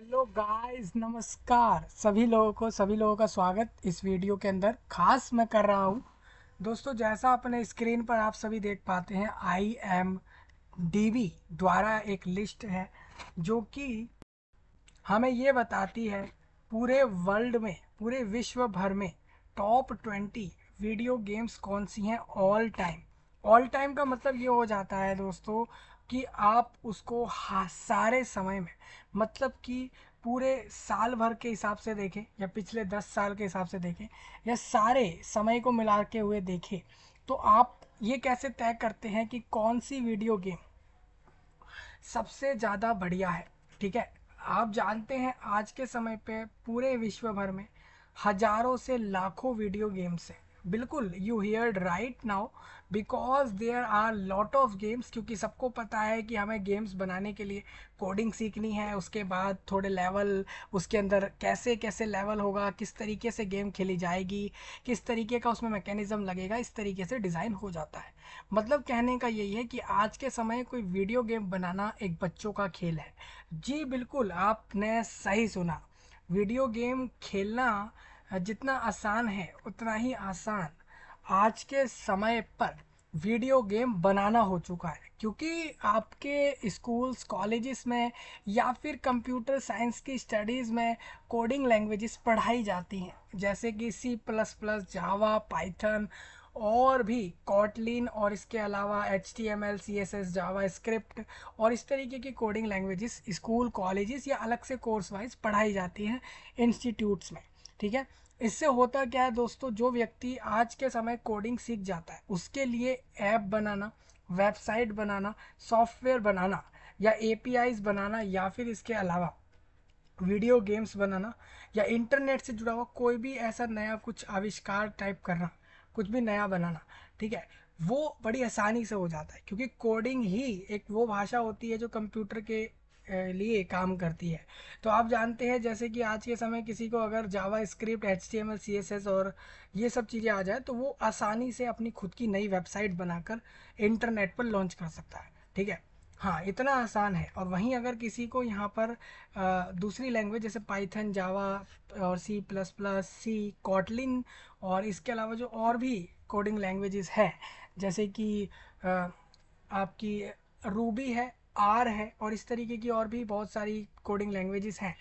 hello guys नमस्कार सभी लोगों को सभी लोगों का स्वागत इस वीडियो के अंदर खास मैं कर रहा हूँ दोस्तों जैसा अपने स्क्रीन पर आप सभी देख पाते हैं आई एम डी वी द्वारा एक लिस्ट है जो कि हमें ये बताती है पूरे वर्ल्ड में पूरे विश्व भर में टॉप ट्वेंटी वीडियो गेम्स कौन सी हैं ऑल टाइम ऑल टाइम का मतलब ये हो जाता है दोस्तों कि आप उसको हा सारे समय में मतलब कि पूरे साल भर के हिसाब से देखें या पिछले दस साल के हिसाब से देखें या सारे समय को मिला के हुए देखें तो आप ये कैसे तय करते हैं कि कौन सी वीडियो गेम सबसे ज़्यादा बढ़िया है ठीक है आप जानते हैं आज के समय पे पूरे विश्व भर में हजारों से लाखों वीडियो गेम्स हैं बिल्कुल you hear right now because there are lot of games क्योंकि सबको पता है कि हमें गेम्स बनाने के लिए कोडिंग सीखनी है उसके बाद थोड़े लेवल उसके अंदर कैसे कैसे लेवल होगा किस तरीके से गेम खेली जाएगी किस तरीके का उसमें मैकेनिज़्म लगेगा इस तरीके से डिज़ाइन हो जाता है मतलब कहने का यही है कि आज के समय कोई वीडियो गेम बनाना एक बच्चों का खेल है जी बिल्कुल आपने सही सुना वीडियो गेम खेलना हाँ, जितना आसान है उतना ही आसान आज के समय पर वीडियो गेम बनाना हो चुका है क्योंकि आपके स्कूल्स कॉलेजेस में या फिर कंप्यूटर साइंस की स्टडीज़ में कोडिंग लैंग्वेजेस पढ़ाई जाती हैं जैसे कि C plus plus Java Python और भी कॉटलिन और इसके अलावा H T M L C S S JavaScript और इस तरीके की कोडिंग लैंग्वेजेस स्कूल कॉलेजेस या अलग से कोर्स वाइज पढ़ाई जाती हैं इंस्टीट्यूट्स में ठीक है इससे होता क्या है दोस्तों जो व्यक्ति आज के समय कोडिंग सीख जाता है उसके लिए ऐप बनाना वेबसाइट बनाना सॉफ्टवेयर बनाना या ए बनाना या फिर इसके अलावा वीडियो गेम्स बनाना या इंटरनेट से जुड़ा हुआ कोई भी ऐसा नया कुछ आविष्कार टाइप करना कुछ भी नया बनाना ठीक है वो बड़ी आसानी से हो जाता है क्योंकि कोडिंग ही एक वो भाषा होती है जो कंप्यूटर के लिए काम करती है तो आप जानते हैं जैसे कि आज के समय किसी को अगर जावा स्क्रिप्ट एच टी और ये सब चीज़ें आ जाए तो वो आसानी से अपनी खुद की नई वेबसाइट बनाकर इंटरनेट पर लॉन्च कर सकता है ठीक है हाँ इतना आसान है और वहीं अगर किसी को यहाँ पर आ, दूसरी लैंग्वेज जैसे पाइथन जावा और C plus plus C Kotlin और इसके अलावा जो और भी कोडिंग लैंग्वेजेस है जैसे कि आ, आपकी रूबी है आर है और इस तरीके की और भी बहुत सारी कोडिंग लैंग्वेजेस हैं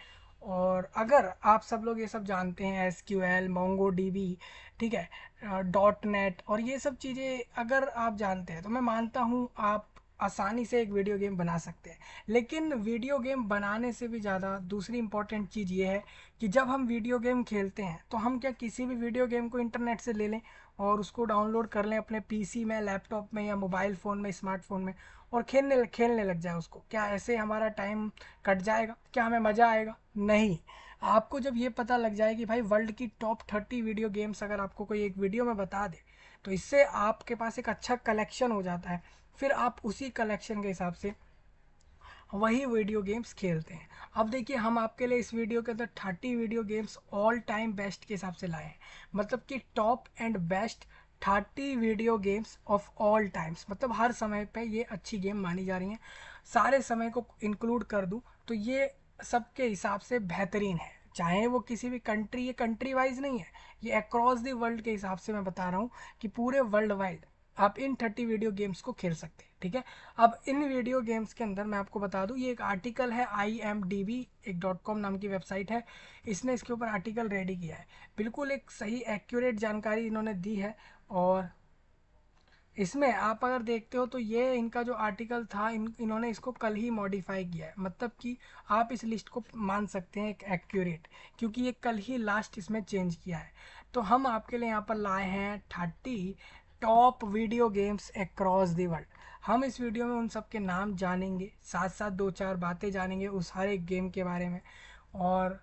और अगर आप सब लोग ये सब जानते हैं S Q L Mongo D B ठीक है डॉट नेट और ये सब चीज़ें अगर आप जानते हैं तो मैं मानता हूँ आप आसानी से एक वीडियो गेम बना सकते हैं लेकिन वीडियो गेम बनाने से भी ज़्यादा दूसरी इंपॉर्टेंट चीज़ ये है कि जब हम वीडियो गेम खेलते हैं तो हम क्या किसी भी वीडियो गेम को इंटरनेट से ले लें और उसको डाउनलोड कर लें अपने पीसी में लैपटॉप में या मोबाइल फ़ोन में स्मार्टफोन में और खेलने खेलने लग जाए उसको क्या ऐसे हमारा टाइम कट जाएगा क्या हमें मज़ा आएगा नहीं आपको जब ये पता लग जाए कि भाई वर्ल्ड की टॉप थर्टी वीडियो गेम्स अगर आपको कोई एक वीडियो में बता दे तो इससे आपके पास एक अच्छा कलेक्शन हो जाता है फिर आप उसी कलेक्शन के हिसाब से वही वीडियो गेम्स खेलते हैं अब देखिए हम आपके लिए इस वीडियो के अंदर thirty video games all time best के हिसाब से लाए हैं मतलब कि top and best thirty video games of all times मतलब हर समय पे ये अच्छी गेम मानी जा रही हैं सारे समय को इंक्लूड कर दूँ तो ये सबके हिसाब से बेहतरीन है चाहे वो किसी भी कंट्री ये कंट्री वाइज नहीं है ये अक्रॉस दी वर्ल्ड के हिसाब से मैं बता रहा हूँ कि पूरे वर्ल्ड वाइड आप इन थर्टी वीडियो गेम्स को खेल सकते हैं ठीक है अब इन वीडियो गेम्स के अंदर मैं आपको बता दूँ ये एक आर्टिकल है आई एम डी बी एक डॉट कॉम नाम की वेबसाइट है इसने इसके ऊपर आर्टिकल रेडी किया है बिल्कुल एक सही एक्यूरेट जानकारी इन्होंने दी है और इसमें आप अगर देखते हो तो ये इनका जो आर्टिकल था इन इन्होंने इसको कल ही मॉडिफाई किया है मतलब कि आप इस लिस्ट को मान सकते हैं एक एक्यूरेट क्योंकि ये कल ही लास्ट इसमें चेंज किया है तो हम आपके लिए यहाँ पर लाए हैं thirty top video games across the world हम इस वीडियो में उन सब के नाम जानेंगे साथ साथ दो चार बातें जानेंगे उस हर एक गेम के बारे में और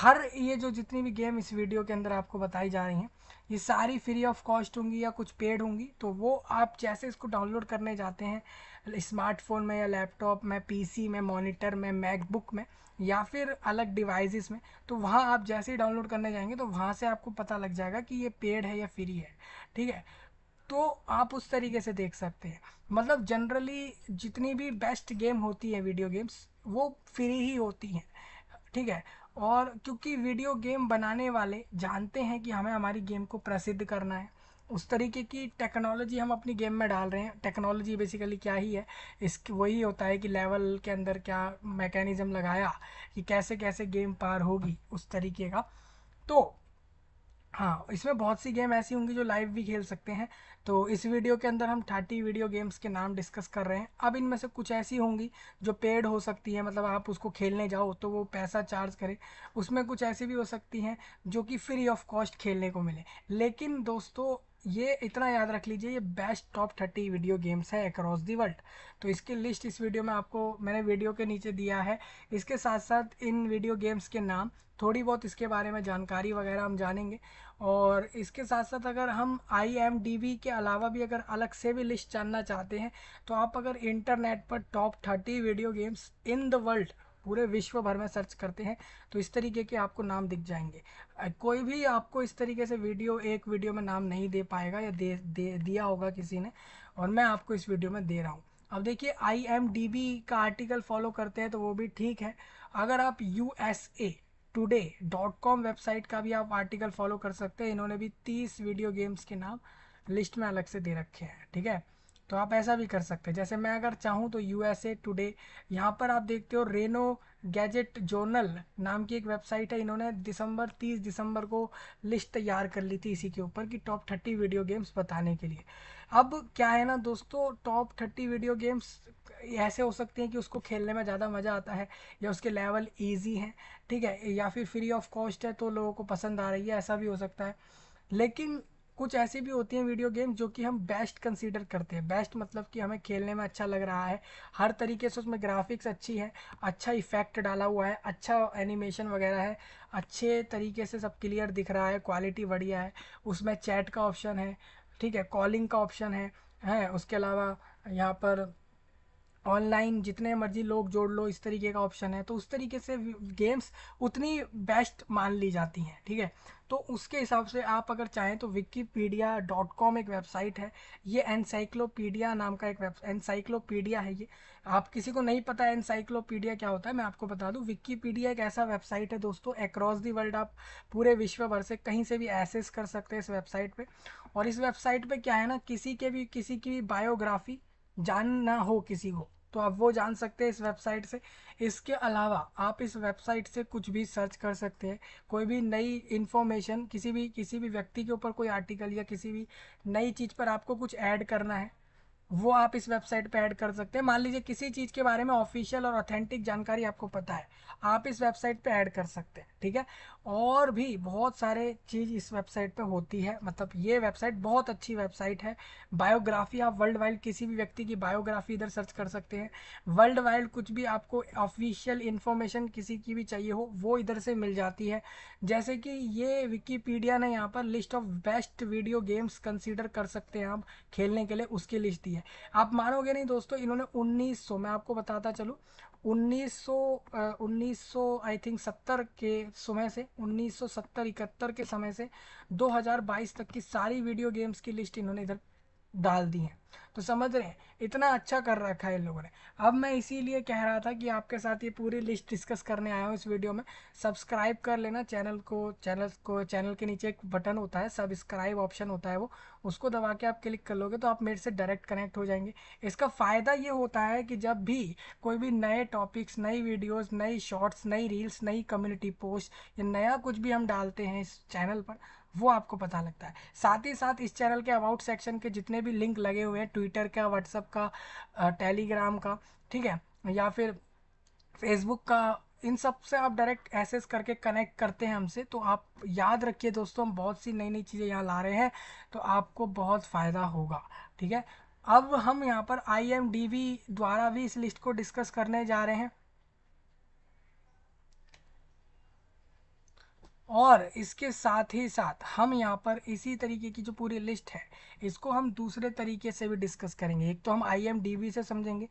हर ये जो जितनी भी गेम इस वीडियो के अंदर आपको बताई जा रही हैं ये सारी फ्री ऑफ कॉस्ट होंगी या कुछ पेड होंगी तो वो आप जैसे इसको डाउनलोड करने जाते हैं स्मार्टफोन में या लैपटॉप में पीसी में मॉनिटर में मैकबुक में या फिर अलग डिवाइसेस में तो वहाँ आप जैसे ही डाउनलोड करने जाएंगे तो वहाँ से आपको पता लग जाएगा कि ये पेड है या फ्री है ठीक है तो आप उस तरीके से देख सकते हैं मतलब जनरली जितनी भी बेस्ट गेम होती है वीडियो गेम्स वो फ्री ही होती हैं ठीक है और क्योंकि वीडियो गेम बनाने वाले जानते हैं कि हमें हमारी गेम को प्रसिद्ध करना है उस तरीके की टेक्नोलॉजी हम अपनी गेम में डाल रहे हैं टेक्नोलॉजी बेसिकली क्या ही है इस वही होता है कि लेवल के अंदर क्या मैकेनिज़्म लगाया कि कैसे कैसे गेम पार होगी उस तरीके का तो हाँ इसमें बहुत सी गेम ऐसी होंगी जो लाइव भी खेल सकते हैं तो इस वीडियो के अंदर हम थर्टी वीडियो गेम्स के नाम डिस्कस कर रहे हैं अब इनमें से कुछ ऐसी होंगी जो पेड हो सकती है मतलब आप उसको खेलने जाओ तो वो पैसा चार्ज करे उसमें कुछ ऐसी भी हो सकती हैं जो कि फ्री ऑफ कॉस्ट खेलने को मिले लेकिन दोस्तों ये इतना याद रख लीजिए ये best top thirty video games है अक्रॉस दी वर्ल्ड तो इसकी लिस्ट इस वीडियो में आपको मैंने वीडियो के नीचे दिया है इसके साथ साथ इन वीडियो गेम्स के नाम थोड़ी बहुत इसके बारे में जानकारी वगैरह हम जानेंगे और इसके साथ साथ अगर हम आई के अलावा भी अगर अलग से भी लिस्ट जानना चाहते हैं तो आप अगर इंटरनेट पर top thirty video games in the world पूरे विश्व भर में सर्च करते हैं तो इस तरीके के आपको नाम दिख जाएंगे कोई भी आपको इस तरीके से वीडियो एक वीडियो में नाम नहीं दे पाएगा या दे, दे दिया होगा किसी ने और मैं आपको इस वीडियो में दे रहा हूँ अब देखिए आई का आर्टिकल फॉलो करते हैं तो वो भी ठीक है अगर आप you today dot com website का भी आप आर्टिकल फॉलो कर सकते हैं इन्होंने भी तीस वीडियो गेम्स के नाम लिस्ट में अलग से दे रखे हैं ठीक है तो आप ऐसा भी कर सकते हैं जैसे मैं अगर चाहूँ तो यू एस ए टूडे यहाँ पर आप देखते हो रेनो गैजेट जर्नल नाम की एक वेबसाइट है इन्होंने दिसंबर 30 दिसंबर को लिस्ट तैयार कर ली थी इसी के ऊपर कि टॉप 30 वीडियो गेम्स बताने के लिए अब क्या है ना दोस्तों टॉप 30 वीडियो गेम्स ऐसे हो सकते हैं कि उसको खेलने में ज़्यादा मज़ा आता है या उसके लेवल ईजी हैं ठीक है या फिर फ्री ऑफ कॉस्ट है तो लोगों को पसंद आ रही है ऐसा भी हो सकता है लेकिन कुछ ऐसी भी होती हैं वीडियो गेम जो कि हम बेस्ट कंसीडर करते हैं बेस्ट मतलब कि हमें खेलने में अच्छा लग रहा है हर तरीके से उसमें ग्राफिक्स अच्छी है अच्छा इफेक्ट डाला हुआ है अच्छा एनिमेशन वगैरह है अच्छे तरीके से सब क्लियर दिख रहा है क्वालिटी बढ़िया है उसमें चैट का ऑप्शन है ठीक है कॉलिंग का ऑप्शन है हैं उसके अलावा यहाँ पर ऑनलाइन जितने मर्जी लोग जोड़ लो इस तरीके का ऑप्शन है तो उस तरीके से गेम्स उतनी बेस्ट मान ली जाती हैं ठीक है तो उसके हिसाब से आप अगर चाहें तो विकीपीडिया डॉट कॉम एक वेबसाइट है ये एनसाइक्लोपीडिया नाम का एक वेब एनसाइक्लोपीडिया है ये आप किसी को नहीं पता है एनसाइक्लोपीडिया क्या होता है मैं आपको बता दूँ विकीपीडिया एक ऐसा वेबसाइट है दोस्तों अक्रॉस दी वर्ल्ड आप पूरे विश्व भर से कहीं से भी एसेस कर सकते हैं इस वेबसाइट पर और इस वेबसाइट पर क्या है ना किसी के भी किसी की भी बायोग्राफी जानना हो किसी को तो आप वो जान सकते हैं इस वेबसाइट से इसके अलावा आप इस वेबसाइट से कुछ भी सर्च कर सकते हैं कोई भी नई इन्फॉर्मेशन किसी भी किसी भी व्यक्ति के ऊपर कोई आर्टिकल या किसी भी नई चीज़ पर आपको कुछ ऐड करना है वो आप इस वेबसाइट पर ऐड कर सकते हैं मान लीजिए किसी चीज़ के बारे में ऑफिशियल और ऑथेंटिक जानकारी आपको पता है आप इस वेबसाइट पर ऐड कर सकते हैं ठीक है और भी बहुत सारे चीज़ इस वेबसाइट पे होती है मतलब ये वेबसाइट बहुत अच्छी वेबसाइट है बायोग्राफी आप वर्ल्ड वाइड किसी भी व्यक्ति की बायोग्राफी इधर सर्च कर सकते हैं वर्ल्ड वाइड कुछ भी आपको ऑफिशियल इन्फॉर्मेशन किसी की भी चाहिए हो वो इधर से मिल जाती है जैसे कि ये विकीपीडिया ने यहाँ पर list of best video games consider कर सकते हैं आप खेलने के लिए उसकी लिस्ट दी है आप मानोगे नहीं दोस्तों इन्होंने उन्नीस मैं आपको बताता चलूँ उन्नीस आई थिंक सत्तर के समय से उन्नीस सौ सत्तर इकहत्तर के समय से 2022 तक की सारी वीडियो गेम्स की लिस्ट इन्होंने इधर डाल दी हैं तो समझ रहे हैं इतना अच्छा कर रखा है इन लोगों ने अब मैं इसीलिए कह रहा था कि आपके साथ ये पूरी लिस्ट डिस्कस करने आया हूँ इस वीडियो में सब्सक्राइब कर लेना चैनल को चैनल को चैनल के नीचे एक बटन होता है सब्सक्राइब ऑप्शन होता है वो उसको दबा के आप क्लिक कर लोगे तो आप मेरे से डायरेक्ट कनेक्ट हो जाएंगे इसका फ़ायदा ये होता है कि जब भी कोई भी नए टॉपिक्स नई वीडियोज़ नई शॉर्ट्स नई रील्स नई कम्युनिटी पोस्ट या नया कुछ भी हम डालते हैं इस चैनल पर वो आपको पता लगता है साथ ही साथ इस चैनल के अबाउट सेक्शन के जितने भी लिंक लगे हुए हैं ट्विटर का व्हाट्सअप का टेलीग्राम का ठीक है या फिर फेसबुक का इन सब से आप डायरेक्ट एसेस करके कनेक्ट करते हैं हमसे तो आप याद रखिए दोस्तों हम बहुत सी नई नई चीज़ें यहाँ ला रहे हैं तो आपको बहुत फ़ायदा होगा ठीक है अब हम यहाँ पर आई द्वारा भी इस लिस्ट को डिस्कस करने जा रहे हैं और इसके साथ ही साथ हम यहाँ पर इसी तरीके की जो पूरी लिस्ट है इसको हम दूसरे तरीके से भी डिस्कस करेंगे एक तो हम आई से समझेंगे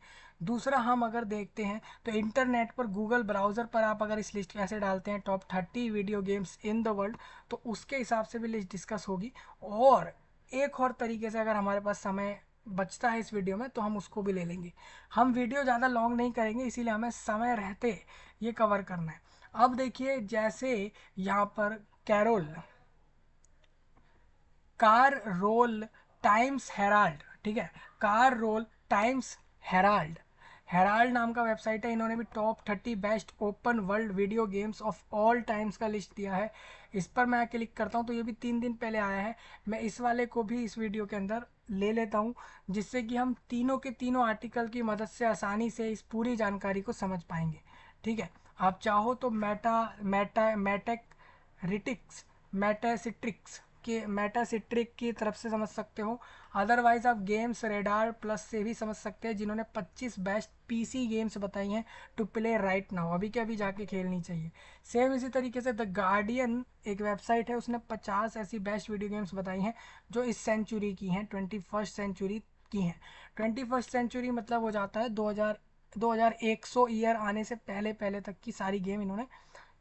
दूसरा हम अगर देखते हैं तो इंटरनेट पर गूगल ब्राउज़र पर आप अगर इस लिस्ट में ऐसे डालते हैं top thirty video games in the world तो उसके हिसाब से भी लिस्ट डिस्कस होगी और एक और तरीके से अगर हमारे पास समय बचता है इस वीडियो में तो हम उसको भी ले लेंगे हम वीडियो ज़्यादा लॉन्ग नहीं करेंगे इसीलिए हमें समय रहते ये कवर करना है अब देखिए जैसे यहाँ पर Carroll Carroll Times Herald ठीक है Carroll Times Herald Herald नाम का वेबसाइट है इन्होंने भी top thirty best open world video games of all times का लिस्ट दिया है इस पर मैं क्लिक करता हूँ तो ये भी तीन दिन पहले आया है मैं इस वाले को भी इस वीडियो के अंदर ले लेता हूँ जिससे कि हम तीनों के तीनों आर्टिकल की मदद से आसानी से इस पूरी जानकारी को समझ पाएंगे ठीक है आप चाहो तो meta meta Metacritics Metacritics के मेटासिट्रिक की तरफ से समझ सकते हो अदरवाइज आप गेम्स रेडार प्लस से भी समझ सकते हैं जिन्होंने 25 बेस्ट पीसी गेम्स बताई हैं टू प्ले राइट नाउ अभी के अभी जाके खेलनी चाहिए सेम इसी तरीके से द गार्डियन एक वेबसाइट है उसने 50 ऐसी बेस्ट वीडियो गेम्स बताई हैं जो इस सेंचुरी की हैं ट्वेंटी फर्स्ट सेंचुरी की हैं ट्वेंटी फर्स्ट सेंचुरी मतलब हो जाता है दो 2100 ईयर आने से पहले पहले तक की सारी गेम इन्होंने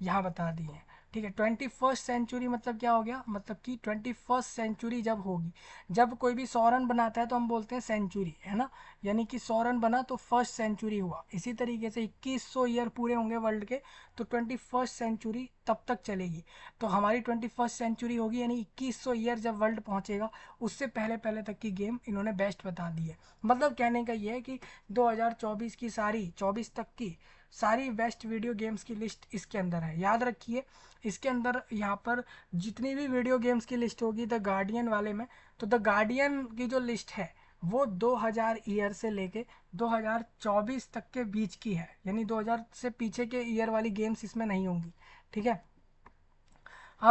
यहाँ बता दी है ठीक है ट्वेंटी फर्स्ट सेंचुरी मतलब क्या हो गया मतलब कि ट्वेंटी फर्स्ट सेंचुरी जब होगी जब कोई भी सौ रन बनाता है तो हम बोलते हैं सेंचुरी है ना यानी कि सौ रन बना तो फर्स्ट सेंचुरी हुआ इसी तरीके से इक्कीस सौ ईयर पूरे होंगे वर्ल्ड के तो ट्वेंटी फर्स्ट सेंचुरी तब तक चलेगी तो हमारी ट्वेंटी फर्स्ट सेंचुरी होगी यानी इक्कीस सौ ईयर जब वर्ल्ड पहुंचेगा उससे पहले पहले तक की गेम इन्होंने बेस्ट बता दी है मतलब कहने का ये है कि 2024 की सारी 24 तक की सारी बेस्ट वीडियो गेम्स की लिस्ट इसके अंदर है याद रखिए इसके अंदर यहाँ पर जितनी भी वीडियो गेम्स की लिस्ट होगी द गार्डियन वाले में तो द गार्डियन की जो लिस्ट है वो 2000 ईयर से लेके 2024 तक के बीच की है यानी 2000 से पीछे के ईयर वाली गेम्स इसमें नहीं होंगी ठीक है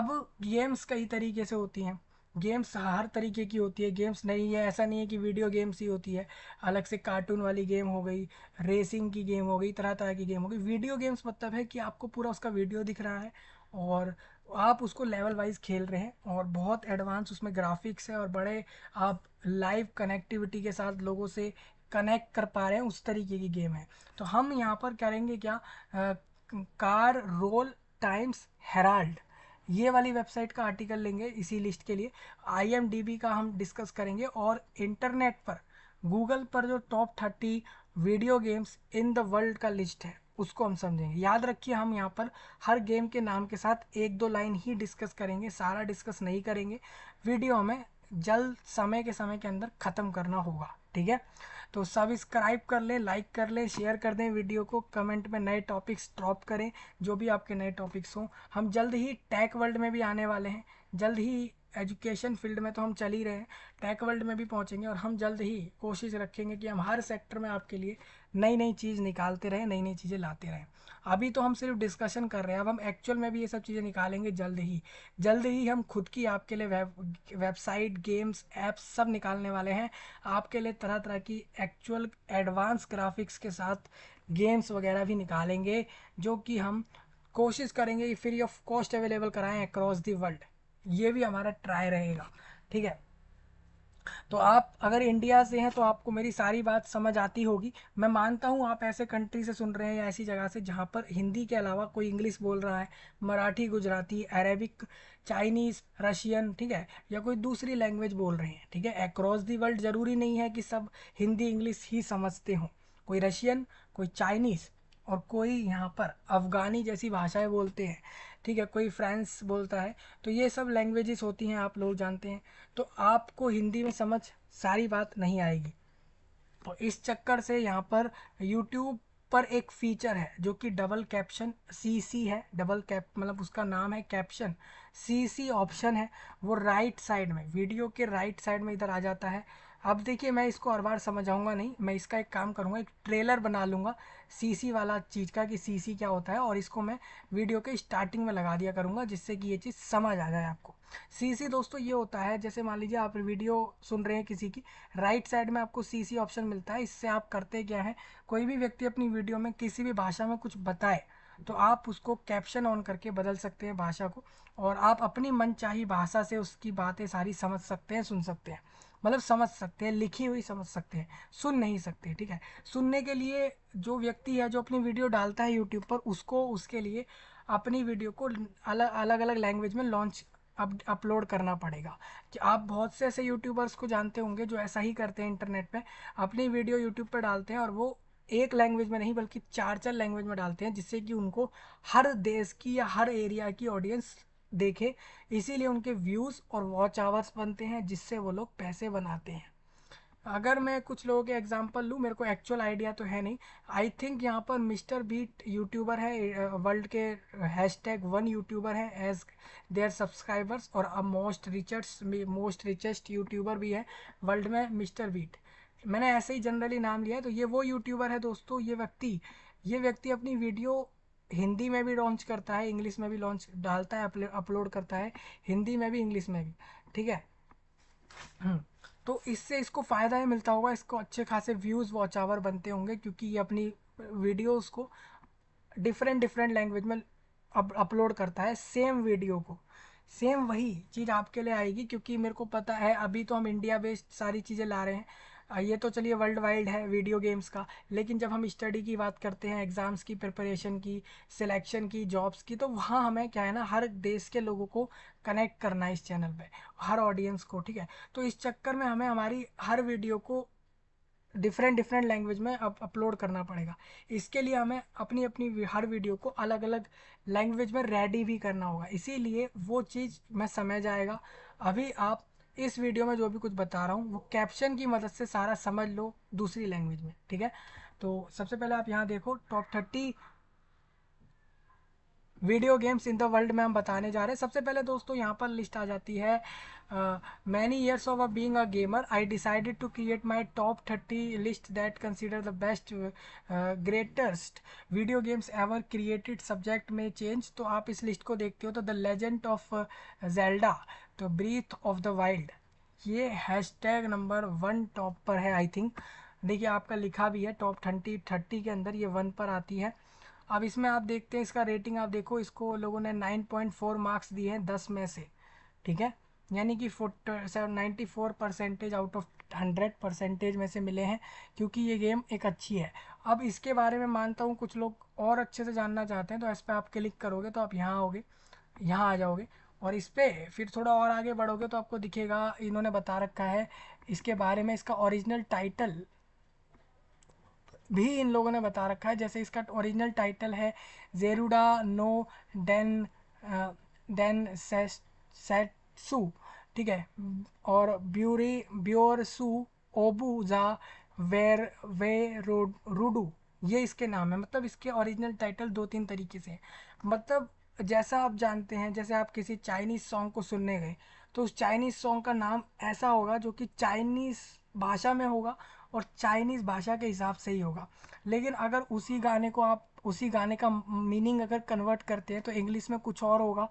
अब गेम्स कई तरीके से होती हैं गेम्स हर तरीके की होती है गेम्स नहीं है ऐसा नहीं है कि वीडियो गेम्स ही होती है अलग से कार्टून वाली गेम हो गई रेसिंग की गेम हो गई तरह तरह की गेम हो गई वीडियो गेम्स मतलब है कि आपको पूरा उसका वीडियो दिख रहा है और आप उसको लेवल वाइज खेल रहे हैं और बहुत एडवांस उसमें ग्राफिक्स है और बड़े आप लाइव कनेक्टिविटी के साथ लोगों से कनेक्ट कर पा रहे हैं उस तरीके की गेम है तो हम यहाँ पर करेंगे क्या आ, कार रोल टाइम्स हेराल्ड ये वाली वेबसाइट का आर्टिकल लेंगे इसी लिस्ट के लिए आई का हम डिस्कस करेंगे और इंटरनेट पर गूगल पर जो top thirty video games in the world का लिस्ट है उसको हम समझेंगे याद रखिए हम यहाँ पर हर गेम के नाम के साथ एक दो लाइन ही डिस्कस करेंगे सारा डिस्कस नहीं करेंगे वीडियो हमें जल्द समय के समय के अंदर ख़त्म करना होगा ठीक है तो सब्सक्राइब कर लें लाइक कर लें शेयर कर दें वीडियो को कमेंट में नए टॉपिक्स ड्रॉप करें जो भी आपके नए टॉपिक्स हों हम जल्द ही टैक वर्ल्ड में भी आने वाले हैं जल्द ही एजुकेशन फील्ड में तो हम चल ही रहे हैं टैक वर्ल्ड में भी पहुंचेंगे और हम जल्द ही कोशिश रखेंगे कि हम हर सेक्टर में आपके लिए नई नई चीज़ निकालते रहें नई नई चीज़ें लाते रहें अभी तो हम सिर्फ डिस्कशन कर रहे हैं अब हम एक्चुअल में भी ये सब चीज़ें निकालेंगे जल्द ही जल्द ही हम खुद की आपके लिए वेब वेबसाइट गेम्स ऐप्स सब निकालने वाले हैं आपके लिए तरह तरह की एक्चुअल एडवांस ग्राफिक्स के साथ गेम्स वगैरह भी निकालेंगे जो कि हम कोशिश करेंगे फ्री ऑफ कॉस्ट अवेलेबल कराएं अक्रॉस दी वर्ल्ड ये भी हमारा ट्राई रहेगा ठीक है तो आप अगर इंडिया से हैं तो आपको मेरी सारी बात समझ आती होगी मैं मानता हूँ आप ऐसे कंट्री से सुन रहे हैं या ऐसी जगह से जहाँ पर हिंदी के अलावा कोई इंग्लिश बोल रहा है Marathi Gujarati Arabic Chinese Russian ठीक है या कोई दूसरी लैंग्वेज बोल रहे हैं ठीक है अक्रॉस दी वर्ल्ड ज़रूरी नहीं है कि सब हिंदी इंग्लिश ही समझते हों कोई रशियन कोई चाइनीज़ और कोई यहाँ पर अफ़गानी जैसी भाषाएं बोलते हैं ठीक है कोई फ्रांस बोलता है तो ये सब लैंग्वेजेस होती हैं आप लोग जानते हैं तो आपको हिंदी में समझ सारी बात नहीं आएगी तो इस चक्कर से यहाँ पर यूट्यूब पर एक फीचर है जो कि डबल कैप्शन सी सी है डबल कैप मतलब उसका नाम है कैप्शन सी सी ऑप्शन है वो राइट साइड में वीडियो के राइट साइड में इधर आ जाता है अब देखिए मैं इसको हर बार समझाऊंगा नहीं मैं इसका एक काम करूंगा एक ट्रेलर बना लूँगा सीसी वाला चीज़ का कि सीसी क्या होता है और इसको मैं वीडियो के स्टार्टिंग में लगा दिया करूँगा जिससे कि ये चीज़ समझ आ जाए आपको सीसी दोस्तों ये होता है जैसे मान लीजिए आप वीडियो सुन रहे हैं किसी की राइट साइड में आपको सीसी ऑप्शन मिलता है इससे आप करते क्या है कोई भी व्यक्ति अपनी वीडियो में किसी भी भाषा में कुछ बताए तो आप उसको कैप्शन ऑन करके बदल सकते हैं भाषा को और आप अपनी मनचाही भाषा से उसकी बातें सारी समझ सकते हैं सुन सकते हैं मतलब समझ सकते हैं लिखी हुई समझ सकते हैं सुन नहीं सकते ठीक है सुनने के लिए जो व्यक्ति है जो अपनी वीडियो डालता है यूट्यूब पर उसको उसके लिए अपनी वीडियो को अलग अलग अलग लैंग्वेज में लॉन्च अप अपलोड करना पड़ेगा कि आप बहुत से ऐसे यूट्यूबर्स को जानते होंगे जो ऐसा ही करते हैं इंटरनेट पे अपनी वीडियो यूट्यूब पर डालते हैं और वो एक लैंग्वेज में नहीं बल्कि चार चार लैंग्वेज में डालते हैं जिससे कि उनको हर देश की या हर एरिया की ऑडियंस देखे इसीलिए उनके व्यूज़ और वॉच आवर्स बनते हैं जिससे वो लोग पैसे बनाते हैं अगर मैं कुछ लोगों के एग्जांपल लूँ मेरे को एक्चुअल आइडिया तो है नहीं आई थिंक यहाँ पर मिस्टर बीट यूट्यूबर है वर्ल्ड के हैश टैग वन यूट्यूबर है एज देयर सब्सक्राइबर्स और अब most richest most richest YouTuber भी है वर्ल्ड में मिस्टर बीट मैंने ऐसे ही जनरली नाम लिया है तो ये वो यूट्यूबर है दोस्तों ये व्यक्ति ये व्यक्ति अपनी वीडियो हिंदी में भी लॉन्च करता है इंग्लिश में भी लॉन्च डालता है अपलोड करता है हिंदी में भी इंग्लिश में भी ठीक है हम्म, तो इससे इसको फ़ायदा ही मिलता होगा इसको अच्छे खासे व्यूज़ वॉच आवर बनते होंगे क्योंकि ये अपनी वीडियोस को डिफरेंट डिफरेंट लैंग्वेज में अपलोड करता है सेम वीडियो को सेम वही चीज़ आपके लिए आएगी क्योंकि मेरे को पता है अभी तो हम इंडिया बेस्ड सारी चीज़ें ला रहे हैं ये तो चलिए वर्ल्ड वाइड है वीडियो गेम्स का लेकिन जब हम स्टडी की बात करते हैं एग्ज़ाम्स की प्रिपरेशन की सिलेक्शन की जॉब्स की तो वहाँ हमें क्या है ना हर देश के लोगों को कनेक्ट करना है इस चैनल पे हर ऑडियंस को ठीक है तो इस चक्कर में हमें हमारी हर वीडियो को डिफरेंट डिफरेंट लैंग्वेज में अप अपलोड करना पड़ेगा इसके लिए हमें अपनी अपनी हर वीडियो को अलग अलग लैंग्वेज में रेडी भी करना होगा इसीलिए वो चीज़ में समय जाएगा अभी आप इस वीडियो में जो भी कुछ बता रहा हूँ वो कैप्शन की मदद से सारा समझ लो दूसरी लैंग्वेज में ठीक है तो सबसे पहले आप यहाँ देखो top thirty video games in the world में हम बताने जा रहे हैं सबसे पहले दोस्तों यहाँ पर लिस्ट आ जाती है many years of a being a gamer I decided to create my top thirty list that consider the best greatest video games ever created subject में चेंज तो आप इस लिस्ट को देखते हो तो द लेजेंड ऑफ जेल्डा तो breath of the wild ये हैशटैग नंबर वन टॉप पर है आई थिंक देखिए आपका लिखा भी है टॉप थर्टी थर्टी के अंदर ये वन पर आती है अब इसमें आप देखते हैं इसका रेटिंग आप देखो इसको लोगों ने नाइन पॉइंट फोर मार्क्स दिए हैं दस में से ठीक है यानी कि फोट ninety four percentage out of hundred percentage में से मिले हैं क्योंकि ये गेम एक अच्छी है अब इसके बारे में मानता हूँ कुछ लोग और अच्छे से जानना चाहते हैं तो इस पर आप क्लिक करोगे तो आप यहाँ आओगे यहाँ आ जाओगे और इस पर फिर थोड़ा और आगे बढ़ोगे तो आपको दिखेगा इन्होंने बता रखा है इसके बारे में इसका ओरिजिनल टाइटल भी इन लोगों ने बता रखा है जैसे इसका ओरिजिनल टाइटल है जेरुडा नो डेन डेन सेटसू ठीक है और ब्यूरी ब्योरसू जा वेर वे रूडू ये इसके नाम है मतलब इसके ओरिजिनल टाइटल दो तीन तरीके से हैं मतलब जैसा आप जानते हैं जैसे आप किसी चाइनीज़ सॉन्ग को सुनने गए तो उस चाइनीज़ सॉन्ग का नाम ऐसा होगा जो कि चाइनीज़ भाषा में होगा और चाइनीज़ भाषा के हिसाब से ही होगा लेकिन अगर उसी गाने को आप उसी गाने का मीनिंग अगर कन्वर्ट करते हैं तो इंग्लिश में कुछ और होगा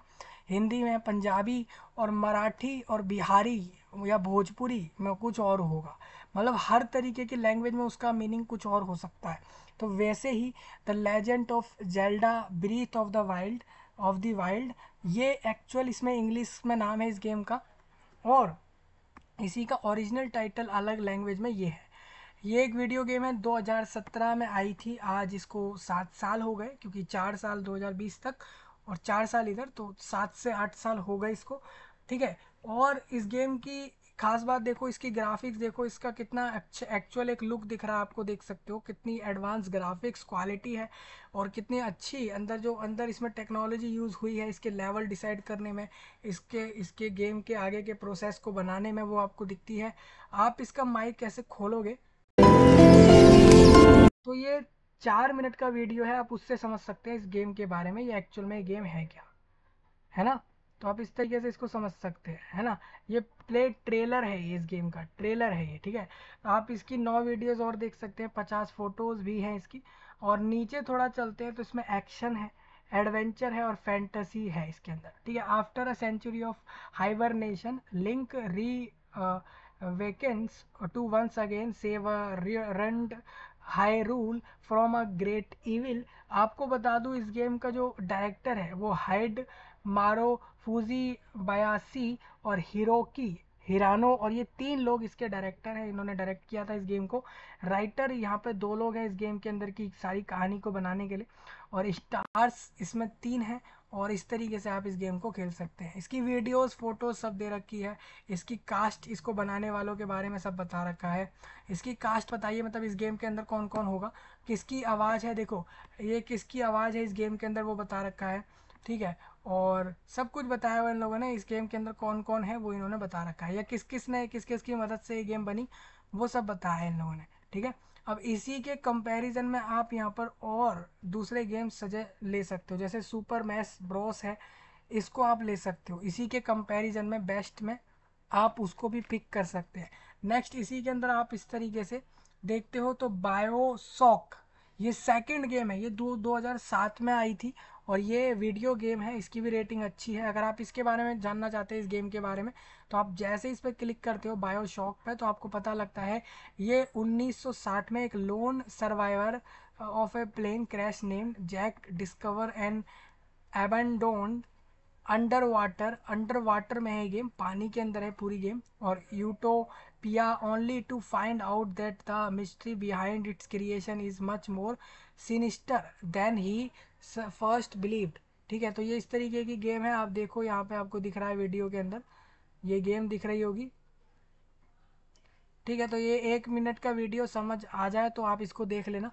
हिंदी में पंजाबी और मराठी और बिहारी या भोजपुरी में कुछ और होगा मतलब हर तरीके की लैंग्वेज में उसका मीनिंग कुछ और हो सकता है तो वैसे ही the legend of Zelda breath of the wild of the wild ये एक्चुअल इसमें इंग्लिश में नाम है इस गेम का और इसी का ओरिजिनल टाइटल अलग लैंग्वेज में ये है ये एक वीडियो गेम है 2017 में आई थी आज इसको सात साल हो गए क्योंकि चार साल 2020 तक और चार साल इधर तो सात से आठ साल हो गए इसको ठीक है और इस गेम की खास बात देखो इसकी ग्राफिक्स देखो इसका कितना एक्चुअल एक लुक दिख रहा है आपको देख सकते हो कितनी एडवांस ग्राफिक्स क्वालिटी है और कितनी अच्छी अंदर जो अंदर इसमें टेक्नोलॉजी यूज़ हुई है इसके लेवल डिसाइड करने में इसके इसके गेम के आगे के प्रोसेस को बनाने में वो आपको दिखती है आप इसका माइक कैसे खोलोगे तो ये चार मिनट का वीडियो है आप उससे समझ सकते हैं इस गेम के बारे में ये एक्चुअल में गेम है क्या है ना तो आप इस तरीके से इसको समझ सकते हैं है ना ये प्ले ट्रेलर है ये इस गेम का ट्रेलर है ये ठीक है तो आप इसकी नौ वीडियोस और देख सकते हैं पचास फोटोज भी हैं इसकी और नीचे थोड़ा चलते हैं तो इसमें एक्शन है एडवेंचर है और फैंटसी है इसके अंदर ठीक है after a century of nation Link reawakens to once again save and Hyrule from a great evil आपको बता दूं इस गेम का जो डायरेक्टर है वो हाइड मारो फूजी बयासी और हिरोकी हिरानो और ये तीन लोग इसके डायरेक्टर हैं इन्होंने डायरेक्ट किया था इस गेम को राइटर यहाँ पे दो लोग हैं इस गेम के अंदर की सारी कहानी को बनाने के लिए और स्टार्स इसमें तीन हैं और इस तरीके से आप इस गेम को खेल सकते हैं इसकी वीडियोस फोटोज सब दे रखी है इसकी कास्ट इसको बनाने वालों के बारे में सब बता रखा है इसकी कास्ट बताइए मतलब इस गेम के अंदर कौन कौन होगा किसकी आवाज़ है देखो ये किसकी आवाज़ है इस गेम के अंदर वो बता रखा है ठीक है और सब कुछ बताया हुआ इन लोगों ने इस गेम के अंदर कौन कौन है वो इन्होंने बता रखा है या किस किस ने किस किस की मदद से ये गेम बनी वो सब बताया है इन लोगों ने ठीक है अब इसी के कंपैरिजन में आप यहाँ पर और दूसरे गेम सजे ले सकते हो जैसे सुपर मैस ब्रॉस है इसको आप ले सकते हो इसी के कंपैरिजन में बेस्ट में आप उसको भी पिक कर सकते हैं नेक्स्ट इसी के अंदर आप इस तरीके से देखते हो तो बायोसॉक ये सेकेंड गेम है ये दो दो में आई थी और ये वीडियो गेम है इसकी भी रेटिंग अच्छी है अगर आप इसके बारे में जानना चाहते हैं इस गेम के बारे में तो आप जैसे इस पर क्लिक करते हो बायो शॉक पर तो आपको पता लगता है ये 1960 में एक lone survivor of a plane crash name Jack discover and abandon under water under water में है गेम पानी के अंदर है पूरी गेम और utopia only to find out that the mystery behind its creation is much more sinister than he first believed ठीक है तो ये इस तरीके की गेम है आप देखो यहाँ पे आपको दिख रहा है वीडियो के अंदर ये गेम दिख रही होगी ठीक है तो ये एक मिनट का वीडियो समझ आ जाए तो आप इसको देख लेना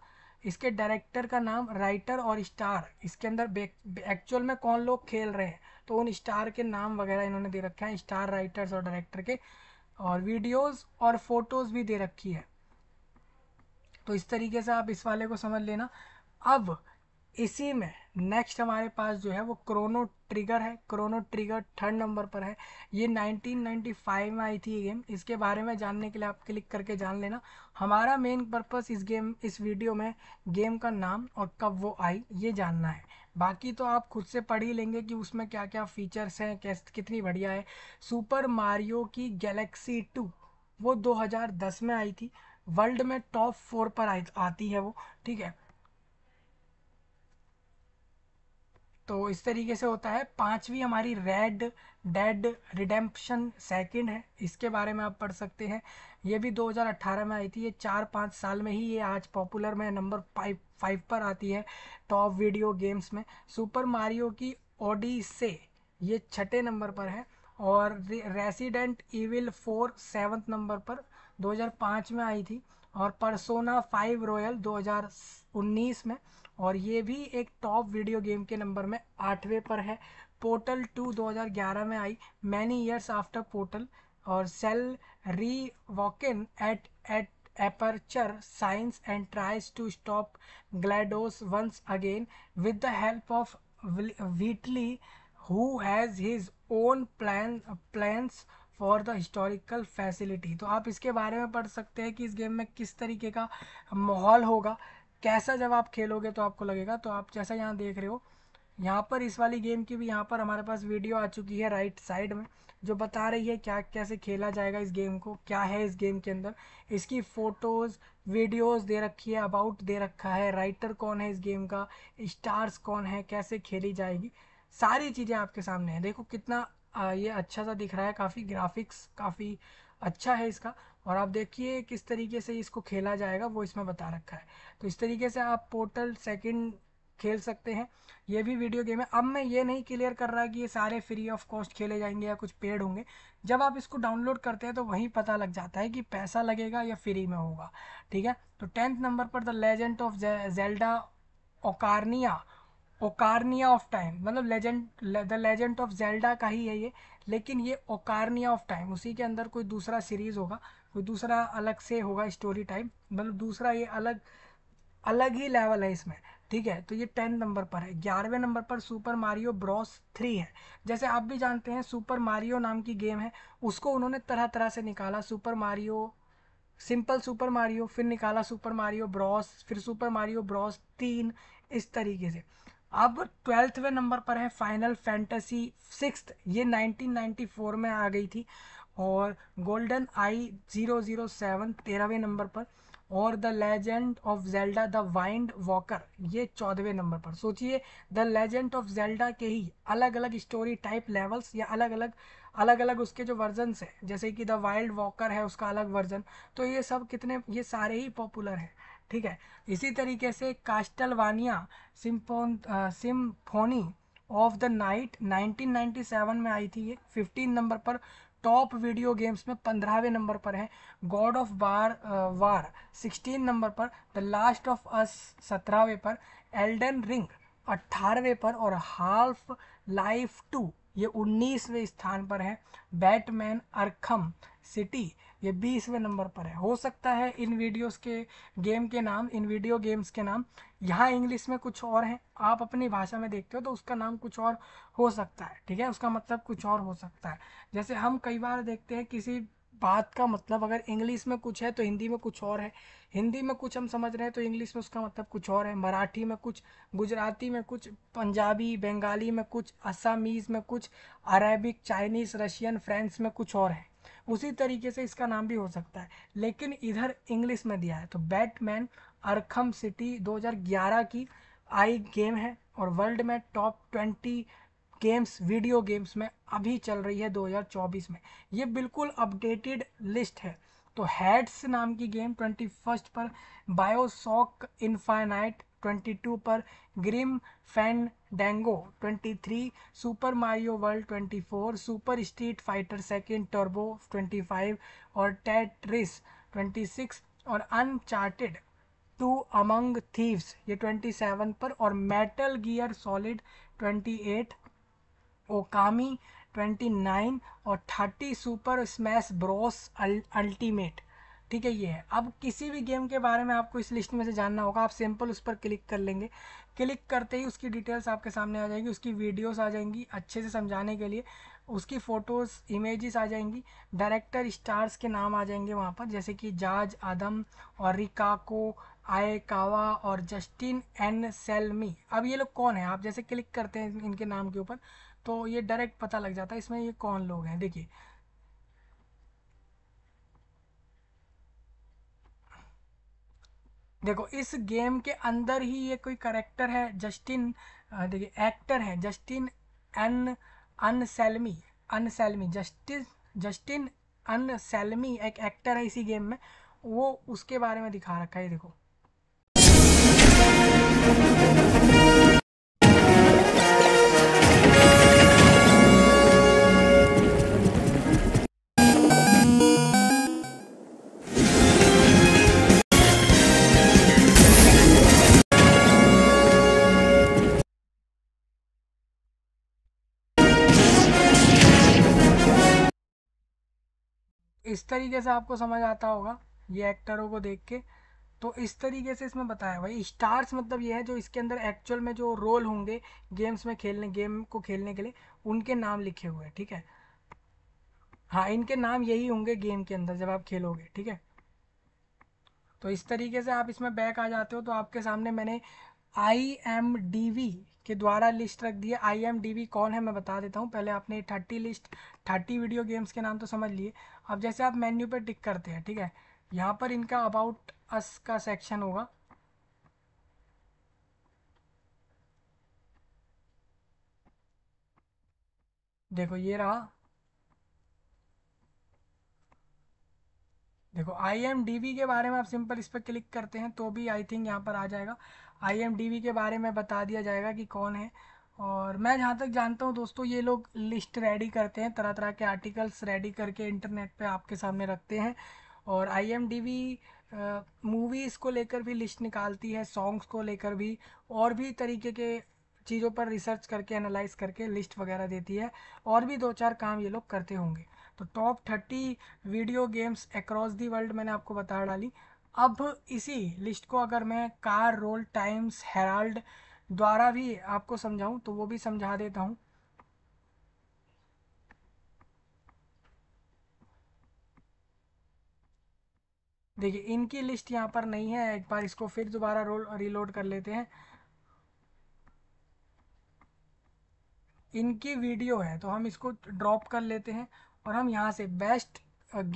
इसके डायरेक्टर का नाम राइटर और स्टार इसके अंदर एक्चुअल में कौन लोग खेल रहे हैं तो उन स्टार के नाम वगैरह इन्होंने दे रखे हैं स्टार राइटर्स और डायरेक्टर के और वीडियोस और फोटोज़ भी दे रखी है तो इस तरीके से आप इस वाले को समझ लेना अब इसी में नेक्स्ट हमारे पास जो है वो क्रोनो ट्रिगर है क्रोनो ट्रिगर थर्ड नंबर पर है ये 1995 में आई थी ये गेम इसके बारे में जानने के लिए आप क्लिक करके जान लेना हमारा मेन पर्पस इस गेम इस वीडियो में गेम का नाम और कब वो आई ये जानना है बाकी तो आप खुद से पढ़ ही लेंगे कि उसमें क्या क्या फीचर्स हैं कैस कितनी बढ़िया है सुपर मारियो की गैलेक्सी टू वो दो में आई थी वर्ल्ड में टॉप फोर पर आती है वो ठीक है तो इस तरीके से होता है पांचवी हमारी रेड डेड रिडेम्पशन सेकंड है इसके बारे में आप पढ़ सकते हैं ये भी 2018 में आई थी ये चार पाँच साल में ही ये आज पॉपुलर में नंबर फाइव फाइव पर आती है टॉप वीडियो गेम्स में सुपर मारियो की ओडी से ये छठे नंबर पर है और Resident Evil four seventh number पर 2005 में आई थी और परसोना 5 रॉयल 2019 में और ये भी एक टॉप वीडियो गेम के नंबर में आठवें पर है पोर्टल 2 2011 में I many years after Portal और Chell reawakens at at Aperture Science and tries to stop GLaDOS once again with the help of Wheatley who has his own plan plans for the historical facility तो आप इसके बारे में पढ़ सकते हैं कि इस गेम में किस तरीके का माहौल होगा कैसा जब आप खेलोगे तो आपको लगेगा तो आप जैसा यहाँ देख रहे हो यहाँ पर इस वाली गेम की भी यहाँ पर हमारे पास वीडियो आ चुकी है राइट साइड में जो बता रही है क्या कैसे खेला जाएगा इस गेम को क्या है इस गेम के अंदर इसकी फ़ोटोज़ वीडियोस दे रखी है अबाउट दे रखा है राइटर कौन है इस गेम का स्टार्स कौन है कैसे खेली जाएगी सारी चीज़ें आपके सामने हैं देखो कितना आ, ये अच्छा सा दिख रहा है काफ़ी ग्राफिक्स काफ़ी अच्छा है इसका और आप देखिए किस तरीके से इसको खेला जाएगा वो इसमें बता रखा है तो इस तरीके से आप पोर्टल सेकंड खेल सकते हैं ये भी वीडियो गेम है अब मैं ये नहीं क्लियर कर रहा कि ये सारे फ्री ऑफ कॉस्ट खेले जाएंगे या कुछ पेड होंगे जब आप इसको डाउनलोड करते हैं तो वहीं पता लग जाता है कि पैसा लगेगा या फ्री में होगा ठीक है तो टेंथ नंबर पर the legend of Zelda Ocarina Ocarina of time मतलब legend the legend of Zelda का ही है ये लेकिन ये ओकारनिया ऑफ टाइम उसी के अंदर कोई दूसरा सीरीज़ होगा कोई दूसरा अलग से होगा स्टोरी टाइप मतलब दूसरा ये अलग अलग ही लेवल है इसमें ठीक है तो ये टेन नंबर पर है ग्यारहवें नंबर पर सुपर मारियो ब्रॉस थ्री है जैसे आप भी जानते हैं सुपर मारियो नाम की गेम है उसको उन्होंने तरह तरह से निकाला Super Mario simple Super Mario फिर निकाला सुपर मारियो ब्रॉस फिर सुपर मारियो ब्रॉस तीन इस तरीके से अब ट्वेल्थवें नंबर पर है फाइनल फैंटेसी सिक्स ये 1994 में आ गई थी और golden eye zero zero seven तेरहवें नंबर पर और the legend of Zelda the wind waker ये चौदहवें नंबर पर सोचिए द लेजेंड ऑफ जेल्डा के ही अलग अलग स्टोरी टाइप लेवल्स या अलग अलग अलग अलग उसके जो वर्जनस हैं जैसे कि द वाइल्ड वॉकर है उसका अलग वर्जन तो ये सब कितने ये सारे ही पॉपुलर हैं ठीक है इसी तरीके से Castlevania symphony symphony of the night 1997 में आई थी ये 15 नंबर पर टॉप वीडियो गेम्स में पंद्रहवें नंबर पर है गॉड ऑफ बार वार 16 नंबर पर द लास्ट ऑफ अस सत्रहवें पर एल्डन रिंग अट्ठारहवें पर और हाफ लाइफ टू ये उन्नीसवें स्थान पर है बैटमैन अरखम सिटी ये बीसवें नंबर पर है हो सकता है इन वीडियोस के गेम के नाम इन वीडियो गेम्स के नाम यहाँ इंग्लिश में कुछ और हैं आप अपनी भाषा में देखते हो तो उसका नाम कुछ और हो सकता है ठीक है उसका मतलब कुछ और हो सकता है जैसे हम कई बार देखते हैं किसी बात का मतलब अगर इंग्लिश में कुछ है तो हिंदी में कुछ और है हिंदी में कुछ हम समझ रहे हैं तो इंग्लिश में उसका मतलब कुछ और है मराठी में कुछ गुजराती में कुछ पंजाबी बंगाली में कुछ असामीज़ में कुछ अरेबिक चाइनीज़ रशियन फ्रेंच में कुछ और है उसी तरीके से इसका नाम भी हो सकता है लेकिन इधर इंग्लिश में दिया है तो बैटमैन अरखम सिटी 2011 की आई गेम है और वर्ल्ड में टॉप 20 गेम्स वीडियो गेम्स में अभी चल रही है 2024 में ये बिल्कुल अपडेटेड लिस्ट है तो हैड्स नाम की गेम ट्वेंटी फर्स्ट पर बायोसॉक इन्फाइनाइट 22 पर Grim Fandango 23 Super Mario World 24 Super Street Fighter second Turbo 25 और टेट्रिस 26 और अनचार्टेड टू अमंग थीव्स ये 27 पर और मेटल गियर सॉलिड 28 ओकामी 29 और 30 सुपर स्मैश ब्रॉस अल्टीमेट ठीक है ये है अब किसी भी गेम के बारे में आपको इस लिस्ट में से जानना होगा आप सिंपल उस पर क्लिक कर लेंगे क्लिक करते ही उसकी डिटेल्स आपके सामने आ जाएगी उसकी वीडियोस आ जाएंगी अच्छे से समझाने के लिए उसकी फ़ोटोज़ इमेजेस आ जाएंगी डायरेक्टर स्टार्स के नाम आ जाएंगे वहाँ पर जैसे कि जाज आदम और रिकाको आए कावा और जस्टिन एन सेलमी अब ये लोग कौन है आप जैसे क्लिक करते हैं इनके नाम के ऊपर तो ये डायरेक्ट पता लग जाता है इसमें ये कौन लोग हैं देखिए देखो इस गेम के अंदर ही ये कोई करेक्टर है जस्टिन देखिए एक्टर है जस्टिन एन Anselmi Anselmi Justice Justin Anselmi एक एक्टर है इसी गेम में वो उसके बारे में दिखा रखा है देखो इस तरीके से आपको समझ आता होगा ये एक्टरों को देख के तो इस तरीके से इसमें बताया भाई स्टार्स मतलब ये है जो इसके अंदर एक्चुअल में जो रोल होंगे गेम्स में खेलने गेम को खेलने के लिए उनके नाम लिखे हुए हैं ठीक है हाँ इनके नाम यही होंगे गेम के अंदर जब आप खेलोगे ठीक है तो इस तरीके से आप इसमें बैक आ जाते हो तो आपके सामने मैंने आई के द्वारा लिस्ट रख दी आई कौन है मैं बता देता हूँ पहले आपने thirty list thirty video games के नाम तो समझ लिए अब जैसे आप मेन्यू पे टिक करते हैं ठीक है यहाँ पर इनका अबाउट अस का सेक्शन होगा देखो ये रहा देखो आई एम डी के बारे में आप सिंपल इस पर क्लिक करते हैं तो भी आई थिंक यहाँ पर आ जाएगा आई एम डी के बारे में बता दिया जाएगा कि कौन है और मैं जहाँ तक जानता हूँ दोस्तों ये लोग लिस्ट रेडी करते हैं तरह तरह के आर्टिकल्स रेडी करके इंटरनेट पे आपके सामने रखते हैं और I M D B movies को लेकर भी लिस्ट निकालती है सॉन्ग्स को लेकर भी और भी तरीके के चीज़ों पर रिसर्च करके एनालाइज करके लिस्ट वगैरह देती है और भी दो चार काम ये लोग करते होंगे तो top thirty video games across the world मैंने आपको बता डाली अब इसी लिस्ट को अगर मैं कार रोल टाइम्स हेराल्ड द्वारा भी आपको समझाऊं तो वो भी समझा देता हूं देखिए इनकी लिस्ट यहां पर नहीं है एक बार इसको फिर दोबारा रोल रिलोड कर लेते हैं इनकी वीडियो है तो हम इसको ड्रॉप कर लेते हैं और हम यहां से बेस्ट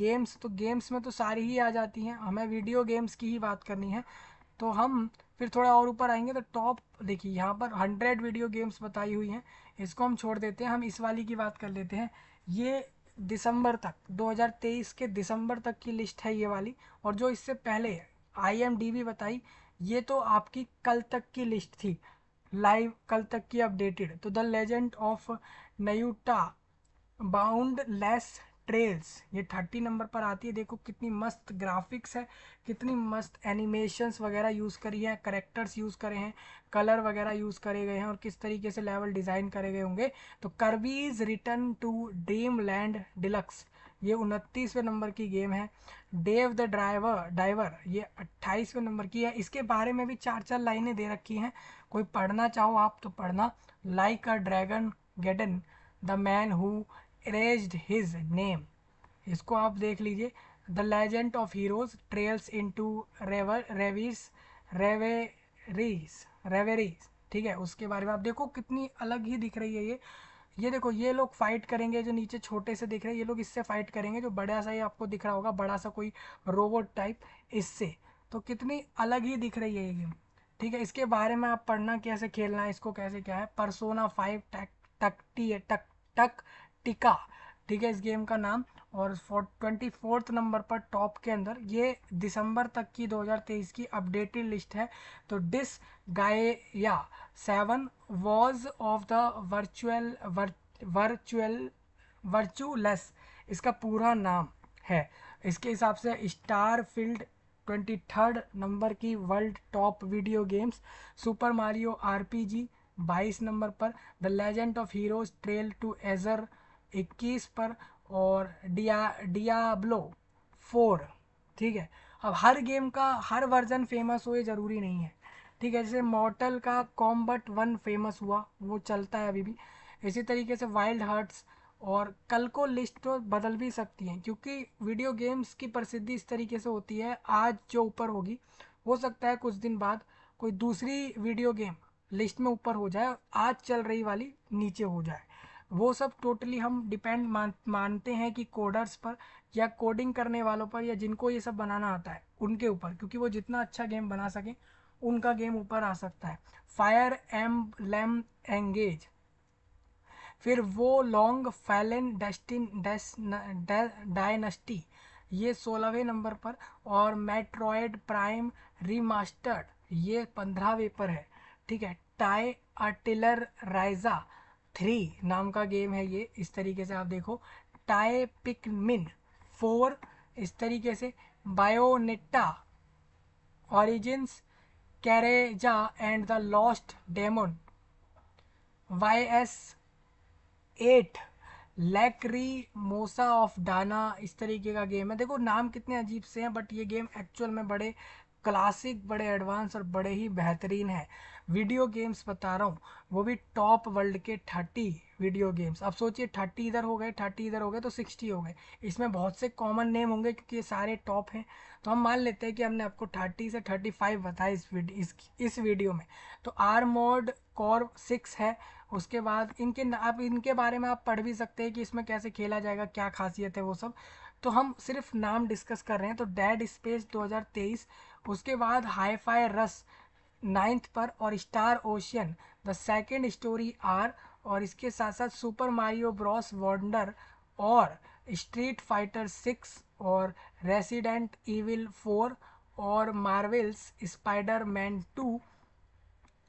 गेम्स तो गेम्स में तो सारी ही आ जाती हैं हमें वीडियो गेम्स की ही बात करनी है तो हम फिर थोड़ा और ऊपर आएंगे तो टॉप देखिए यहाँ पर हंड्रेड वीडियो गेम्स बताई हुई हैं इसको हम छोड़ देते हैं हम इस वाली की बात कर लेते हैं ये दिसंबर तक 2023 के दिसंबर तक की लिस्ट है ये वाली और जो इससे पहले आई एम डी बताई ये तो आपकी कल तक की लिस्ट थी लाइव कल तक की अपडेटेड तो the legend of Nayuta boundless trails ये थर्टी नंबर पर आती है देखो कितनी मस्त ग्राफिक्स है कितनी मस्त एनिमेशंस वगैरह यूज़ करी है करेक्टर्स यूज़ करे हैं कलर वगैरह यूज़ करे गए हैं और किस तरीके से लेवल डिज़ाइन करे गए होंगे तो Kirby's return to dream land deluxe ये उनतीसवें नंबर की गेम है डेव द ड्राइवर डाइवर ये अट्ठाईसवें नंबर की है इसके बारे में भी चार चार लाइनें दे रखी हैं कोई पढ़ना चाहो आप तो पढ़ना like a dragon Gaiden the man who erased his name इसको आप देख लीजिए the legend of heroes trails into reverie reverie reveries reveries ठीक है उसके बारे में आप देखो कितनी अलग ही दिख रही है ये ये देखो ये लोग फाइट करेंगे जो नीचे छोटे से दिख रहे हैं ये लोग इससे फाइट करेंगे जो बड़ा सा ही आपको दिख रहा होगा बड़ा सा कोई रोबोट टाइप इससे तो कितनी अलग ही दिख रही है ये गेम ठीक है इसके बारे में आप पढ़ना कैसे खेलना है इसको कैसे क्या है परसोना फाइव टक टक टी टक टक टिका ठीक है इस गेम का नाम और ट्वेंटी फोर्थ नंबर पर टॉप के अंदर ये दिसंबर तक की 2023 की अपडेटेड लिस्ट है तो Disgaea seven vows of the virtual virtual virtueless इसका पूरा नाम है इसके हिसाब से Starfield twenty third number की world top video games Super Mario RPG 22 number पर the legend of heroes trail to Azure इक्कीस पर और डिया डियाब्लो फोर ठीक है अब हर गेम का हर वर्जन फेमस हो ये ज़रूरी नहीं है ठीक है जैसे मॉटल का कॉम्बट वन फेमस हुआ वो चलता है अभी भी इसी तरीके से वाइल्ड हर्ट्स और कल को लिस्ट तो बदल भी सकती हैं क्योंकि वीडियो गेम्स की प्रसिद्धि इस तरीके से होती है आज जो ऊपर होगी हो सकता है कुछ दिन बाद कोई दूसरी वीडियो गेम लिस्ट में ऊपर हो जाए आज चल रही वाली नीचे हो जाए वो सब टोटली हम डिपेंड मान मानते हैं कि कोडर्स पर या कोडिंग करने वालों पर या जिनको ये सब बनाना आता है उनके ऊपर क्योंकि वो जितना अच्छा गेम बना सकें उनका गेम ऊपर आ सकता है फायर एम लैम एंगेज फिर वो लॉन्ग फैलन डेस्टिन डायनेस्टी ये सोलहवें नंबर पर और मेट्रॉयड प्राइम रीमास्टर्ड ये पंद्रहवें पर है ठीक है टाई अटिलर राइजा थ्री नाम का गेम है ये इस तरीके से आप देखो टाए पिक मिन फोर इस तरीके से Bayonetta Origins Cereza and the lost demon Y S eight Lacrimosa of Dana इस तरीके का गेम है देखो नाम कितने अजीब से हैं बट ये गेम एक्चुअल में बड़े क्लासिक बड़े एडवांस और बड़े ही बेहतरीन है वीडियो गेम्स बता रहा हूँ वो भी टॉप वर्ल्ड के थर्टी वीडियो गेम्स अब सोचिए थर्टी इधर हो गए थर्टी इधर हो गए तो सिक्सटी हो गए इसमें बहुत से कॉमन नेम होंगे क्योंकि ये सारे टॉप हैं तो हम मान लेते हैं कि हमने आपको थर्टी से थर्टी फाइव बताया इस इस इस वीडियो में तो आर मोड कॉर सिक्स है उसके बाद इनके आप इनके बारे में आप पढ़ भी सकते हैं कि इसमें कैसे खेला जाएगा क्या खासियत है वो सब तो हम सिर्फ नाम डिस्कस कर रहे हैं तो डेड स्पेस 2023 उसके बाद हाई फाई रस नाइन्थ पर और Star Ocean the second story R और इसके साथ साथ सुपर मारियो ब्रॉस वॉन्डर और स्ट्रीट फाइटर सिक्स और रेसिडेंट ईविल फोर और Marvel's Spider Man two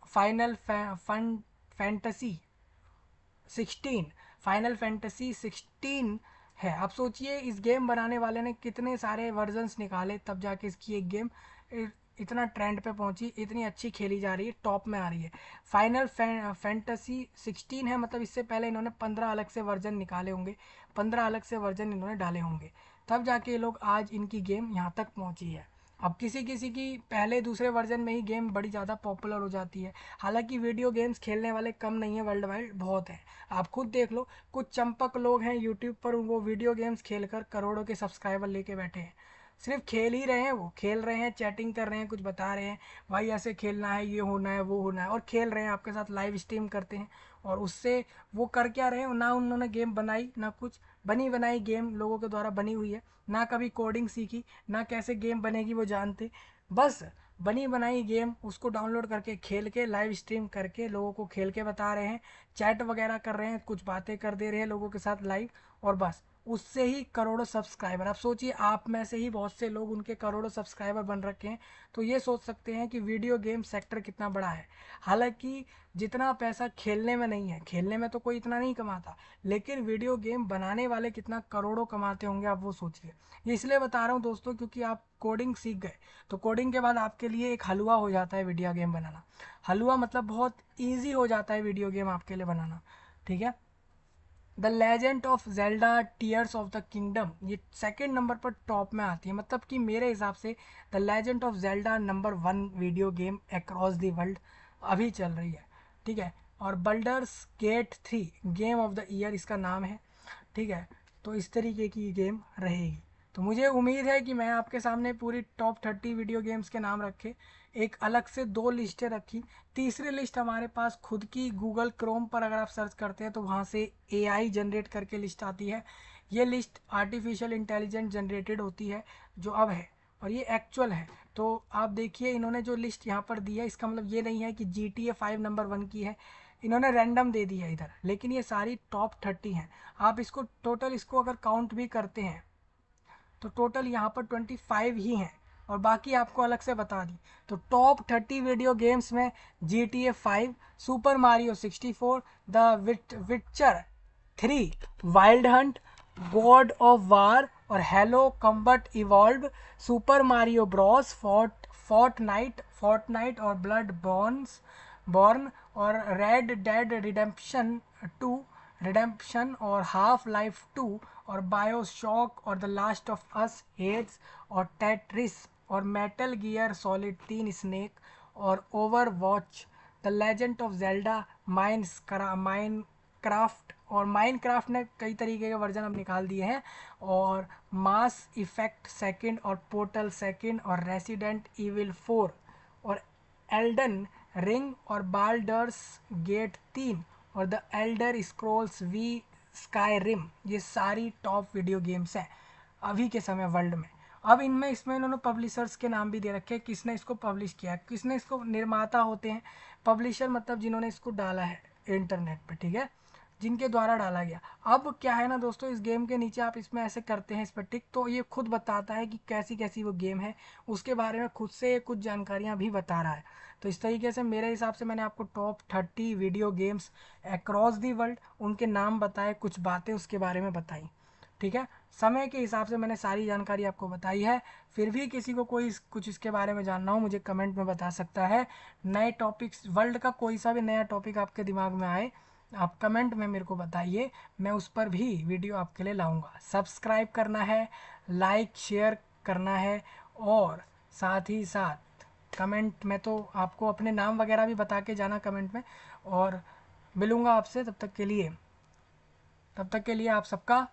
final fun fantasy sixteen final fantasy sixteen है आप सोचिए इस गेम बनाने वाले ने कितने सारे वर्जन्स निकाले तब जाके इसकी एक गेम इतना ट्रेंड पे पहुंची इतनी अच्छी खेली जा रही है टॉप में आ रही है फाइनल फे, फैंटसी सिक्सटीन है मतलब इससे पहले इन्होंने पंद्रह अलग से वर्जन निकाले होंगे पंद्रह अलग से वर्जन इन्होंने डाले होंगे तब जाके ये लोग आज इनकी गेम यहाँ तक पहुँची है अब किसी किसी की पहले दूसरे वर्जन में ही गेम बड़ी ज़्यादा पॉपुलर हो जाती है हालांकि वीडियो गेम्स खेलने वाले कम नहीं है वर्ल्ड वाइड बहुत हैं आप खुद देख लो कुछ चंपक लोग हैं यूट्यूब पर वो वीडियो गेम्स खेलकर करोड़ों के सब्सक्राइबर लेके बैठे हैं सिर्फ खेल ही रहे हैं वो खेल रहे हैं चैटिंग कर रहे हैं कुछ बता रहे हैं भाई ऐसे खेलना है ये होना है वो होना है और खेल रहे हैं आपके साथ लाइव स्ट्रीम करते हैं और उससे वो कर क्या रहे हैं ना उन्होंने गेम बनाई ना कुछ बनी बनाई गेम लोगों के द्वारा बनी हुई है ना कभी कोडिंग सीखी ना कैसे गेम बनेगी वो जानते बस बनी बनाई गेम उसको डाउनलोड करके खेल के लाइव स्ट्रीम करके लोगों को खेल के बता रहे हैं चैट वगैरह कर रहे हैं कुछ बातें कर दे रहे हैं लोगों के साथ लाइव और बस उससे ही करोड़ों सब्सक्राइबर आप सोचिए आप में से ही बहुत से लोग उनके करोड़ों सब्सक्राइबर बन रखे हैं तो ये सोच सकते हैं कि वीडियो गेम सेक्टर कितना बड़ा है हालांकि जितना पैसा खेलने में नहीं है खेलने में तो कोई इतना नहीं कमाता लेकिन वीडियो गेम बनाने वाले कितना करोड़ों कमाते होंगे आप वो सोचिए ये इसलिए बता रहा हूँ दोस्तों क्योंकि आप कोडिंग सीख गए तो कोडिंग के बाद आपके लिए एक हलवा हो जाता है वीडियो गेम बनाना हलवा मतलब बहुत ईजी हो जाता है वीडियो गेम आपके लिए बनाना ठीक है the legend of Zelda tears of the kingdom ये सेकेंड नंबर पर टॉप में आती है मतलब कि मेरे हिसाब से the legend of Zelda number one video game across दर्ल्ड वर्ल्ड अभी चल रही है ठीक है और Baldur's Gate three game of the year इसका नाम है ठीक है तो इस तरीके की गेम रहेगी तो मुझे उम्मीद है कि मैं आपके सामने पूरी टॉप थर्टी वीडियो गेम्स के नाम रखे एक अलग से दो लिस्टें रखी तीसरी लिस्ट हमारे पास खुद की गूगल क्रोम पर अगर आप सर्च करते हैं तो वहाँ से ए जनरेट करके लिस्ट आती है ये लिस्ट आर्टिफिशियल इंटेलिजेंट जनरेटेड होती है जो अब है और ये एक्चुअल है तो आप देखिए इन्होंने जो लिस्ट यहाँ पर दी है इसका मतलब ये नहीं है कि G T A five number one की है इन्होंने रैंडम दे दिया है इधर लेकिन ये सारी टॉप थर्टी हैं आप इसको टोटल इसको अगर काउंट भी करते हैं तो टोटल यहाँ पर ट्वेंटी फाइव ही हैं और बाकी आपको अलग से बता दी तो टॉप थर्टी वीडियो गेम्स में G T A five Super Mario sixty four the wit witcher three wild hunt God of war और Halo combat evolved Super Mario Bros fort Fortnite Fortnite और blood borns born और Red Dead Redemption two Redemption और half life two और BioShock और the last of us Hades और Tetris और Metal Gear Solid तीन snake और Overwatch the legend of Zelda mine करा माइन क्राफ्ट और माइन क्राफ्ट ने कई तरीके के वर्जन अब निकाल दिए हैं और मास इफेक्ट सेकंड और पोर्टल सेकंड और रेसिडेंट ईविल फोर और एल्डन रिंग और बाल्डर्स गेट तीन और the Elder Scrolls V Skyrim ये सारी टॉप वीडियो गेम्स हैं अभी के समय वर्ल्ड में अब इनमें इसमें इन्होंने पब्लिशर्स के नाम भी दे रखे हैं किसने इसको पब्लिश किया किसने इसको निर्माता होते हैं पब्लिशर मतलब जिन्होंने इसको डाला है इंटरनेट पर ठीक है जिनके द्वारा डाला गया अब क्या है ना दोस्तों इस गेम के नीचे आप इसमें ऐसे करते हैं इस पर टिक तो ये खुद बताता है कि कैसी कैसी वो गेम है उसके बारे में खुद से कुछ जानकारियाँ भी बता रहा है तो इस तरीके से मेरे हिसाब से मैंने आपको top thirty video games across the world उनके नाम बताए कुछ बातें उसके बारे में बताई ठीक है समय के हिसाब से मैंने सारी जानकारी आपको बताई है फिर भी किसी को कोई कुछ इसके बारे में जानना हो मुझे कमेंट में बता सकता है नए टॉपिक्स वर्ल्ड का कोई सा भी नया टॉपिक आपके दिमाग में आए आप कमेंट में मेरे को बताइए मैं उस पर भी वीडियो आपके लिए लाऊंगा सब्सक्राइब करना है लाइक शेयर करना है और साथ ही साथ कमेंट में तो आपको अपने नाम वगैरह भी बता के जाना कमेंट में और मिलूँगा आपसे तब तक के लिए तब तक के लिए आप सबका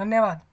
धन्यवाद